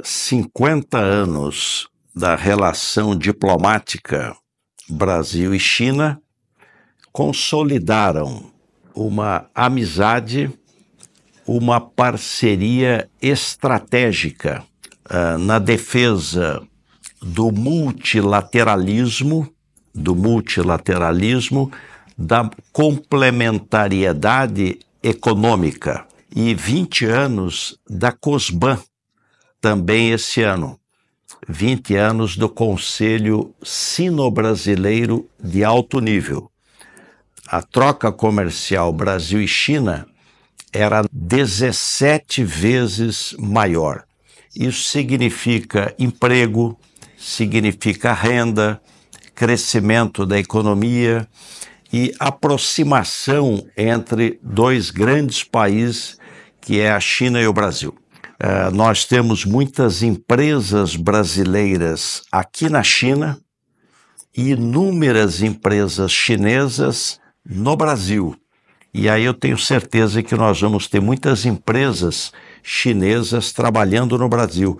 50 anos da relação diplomática Brasil e China consolidaram uma amizade, uma parceria estratégica uh, na defesa do multilateralismo, do multilateralismo, da complementariedade econômica e 20 anos da COSBAN, também esse ano, 20 anos do Conselho Sino-Brasileiro de Alto Nível. A troca comercial Brasil e China era 17 vezes maior. Isso significa emprego, significa renda, crescimento da economia e aproximação entre dois grandes países, que é a China e o Brasil. Eh, nós temos muitas empresas brasileiras aqui na China e inúmeras empresas chinesas no Brasil. E aí eu tenho certeza que nós vamos ter muitas empresas chinesas trabalhando no Brasil.